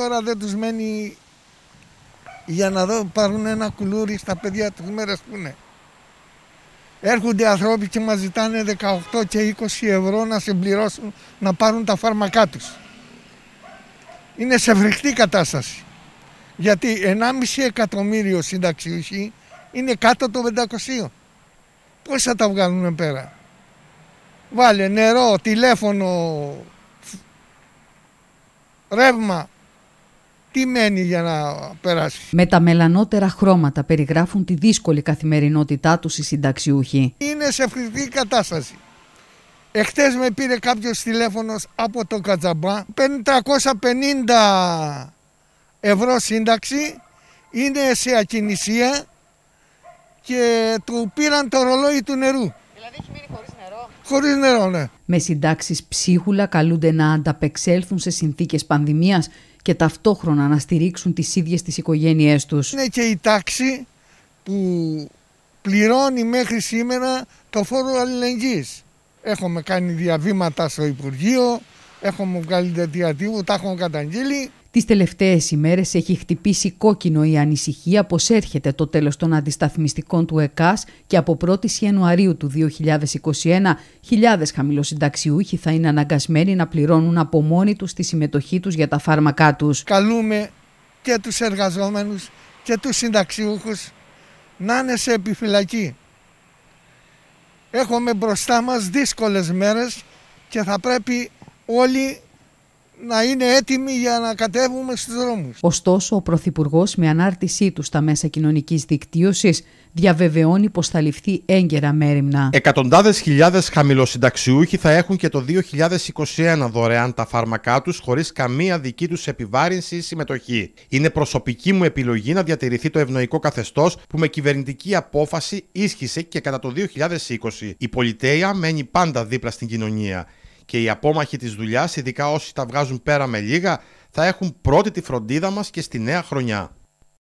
τώρα δεν τους μένει για να δω, πάρουν ένα κουλούρι στα παιδιά τους μέρες που είναι. Έρχονται ανθρώποι και μας ζητάνε 18 και 20 ευρώ να συμπληρώσουν, να πάρουν τα φάρμακά τους. Είναι σε φρικτή κατάσταση. Γιατί 1,5 εκατομμύριο συνταξιούχοι είναι κάτω το 500. Πώς θα τα βγάλουν πέρα. Βάλε νερό, τηλέφωνο, ρεύμα, τι μένει για να περάσει. Με τα μελανότερα χρώματα περιγράφουν τη δύσκολη καθημερινότητά τους οι συνταξιούχοι. Είναι σε φρικτή κατάσταση. Εχθές με πήρε κάποιος τηλέφωνος από το Κατζαμπά. 350 ευρώ σύνταξη, είναι σε ακινησία και του πήραν το ρολόι του νερού. Χωρίς νερό, ναι. Με συντάξεις ψίχουλα καλούνται να ανταπεξέλθουν σε συνθήκες πανδημίας και ταυτόχρονα να στηρίξουν τις ίδιες τις οικογένειε τους. Είναι και η τάξη που πληρώνει μέχρι σήμερα το φόρο αλληλεγγύης. Έχουμε κάνει διαβήματα στο Υπουργείο, Έχουμε βγάλει τα τα έχουμε καταγγείλει. Τις τελευταίες ημέρες έχει χτυπήσει κόκκινο η ανησυχία πως έρχεται το τέλος των αντισταθμιστικών του ΕΚΑΣ και από 1η Ιανουαρίου του 2021 χιλιάδες χαμηλοσυνταξιούχοι θα είναι αναγκασμένοι να πληρώνουν από μόνοι τους τη συμμετοχή τους για τα φάρμακά τους. Καλούμε και τους εργαζόμενους και τους συνταξιούχους να είναι σε επιφυλακή. Έχουμε μπροστά μας δύσκολες μέρες και θα πρέπει όλοι να είναι έτοιμοι για να κατέβουμε στους δρόμους. Ωστόσο, ο Πρωθυπουργός με ανάρτησή του στα μέσα κοινωνικής δικτύωσης διαβεβαιώνει πως θα ληφθεί έγκαιρα μέρημνα. Εκατοντάδες χιλιάδες χαμηλοσυνταξιούχοι θα έχουν και το 2021 δωρεάν τα φάρμακά τους χωρίς καμία δική τους επιβάρυνση ή συμμετοχή. Είναι προσωπική μου επιλογή να διατηρηθεί το ευνοϊκό καθεστώς που με κυβερνητική απόφαση ίσχυσε και κατά το 2020. Η πολιτεία μένει πάντα δίπλα στην κοινωνία και οι απόμαχοι της δουλειάς, ειδικά όσοι τα βγάζουν πέρα με λίγα, θα έχουν πρώτη τη φροντίδα μας και στη νέα χρονιά.